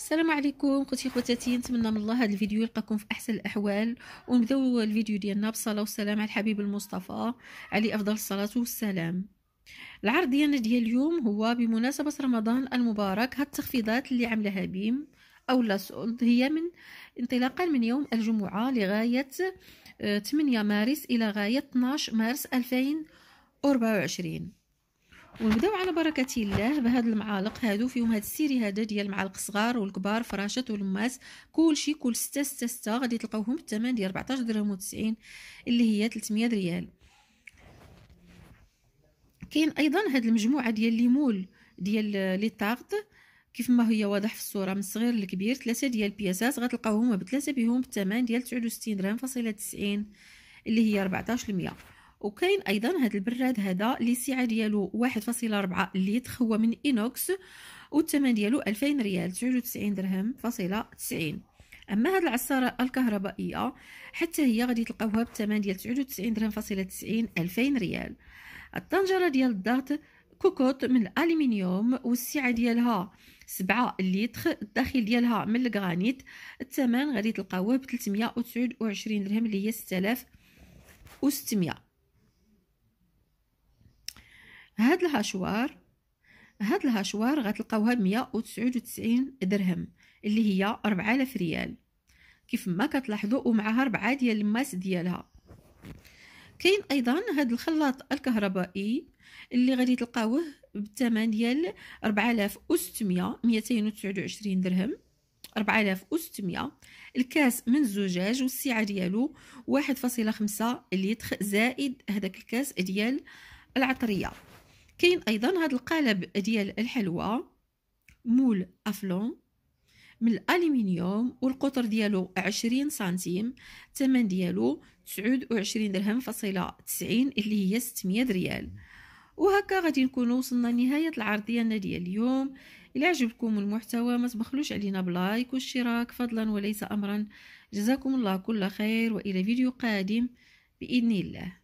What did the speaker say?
السلام عليكم خوتي خواتاتي نتمنى من الله هذا الفيديو يلقاكم في احسن الاحوال ونبداو الفيديو ديالنا بالصلاه والسلام على الحبيب المصطفى عليه افضل الصلاه والسلام العرض ديالنا ديال اليوم هو بمناسبه رمضان المبارك هاد التخفيضات اللي عملها بيم او لا هي من انطلاقا من يوم الجمعه لغايه 8 آه، مارس الى غايه 12 مارس 2024 ونبداو على بركه الله بهاد المعالق هادو فيهم هاد السيري هذا ديال المعالق صغار والكبار فراشات والماس كل شيء كل ستة ستة ستة غادي تلقاوهم بالثمن ديال 14 درهم و90 اللي هي 300 ريال كاين ايضا هاد المجموعه ديال ليمول ديال لي طارت كيف ما هي واضح في الصوره من الصغير للكبير ثلاثه ديال البياسات غتلقاوهم بثلاثه بهم بالثمن ديال 69 درهم فاصله 90 اللي هي 14 وكاين ايضا هذا البراد هذا اللي السعه ديالو 1.4 اللي هو من اينوكس والثمن ديالو 2000 ريال 99 درهم فاصله 90 اما هذه العصاره الكهربائيه حتى هي غادي تلقاوها بالثمن ديال 99 درهم فاصله 90 2000 ريال الطنجره ديال الضغط كوكوت من الالومنيوم والسعه ديالها 7 لتر الداخل ديالها من الغرانيت الثمن غادي تلقاوه ب 329 درهم اللي هي 6600 هاد الهاشوار هاد الهاشوار غتلقاوها أو تسعين درهم اللي هي ربعالاف ريال كيف ما كتلاحظوا ومعها ربعة ديال الماس ديالها كاين ايضا هاد الخلاط الكهربائي اللي غادي تلقاوه بالثمن ديال 4600 وعشرين درهم ستمية الكاس من الزجاج والسعه ديالو واحد فاصلة خمسة لتر زائد هذاك الكاس ديال العطريه كاين ايضا هذا القالب ديال الحلوى مول افلون من الالومنيوم والقطر ديالو 20 سنتيم الثمن ديالو 29 درهم فاصله 90 اللي هي 600 ريال وهكا غادي نكونوا وصلنا لنهايه العرض ديالنا ديال اليوم الى عجبكم المحتوى ما تبخلوش علينا بلايك واشتراك فضلا وليس امرا جزاكم الله كل خير والى فيديو قادم باذن الله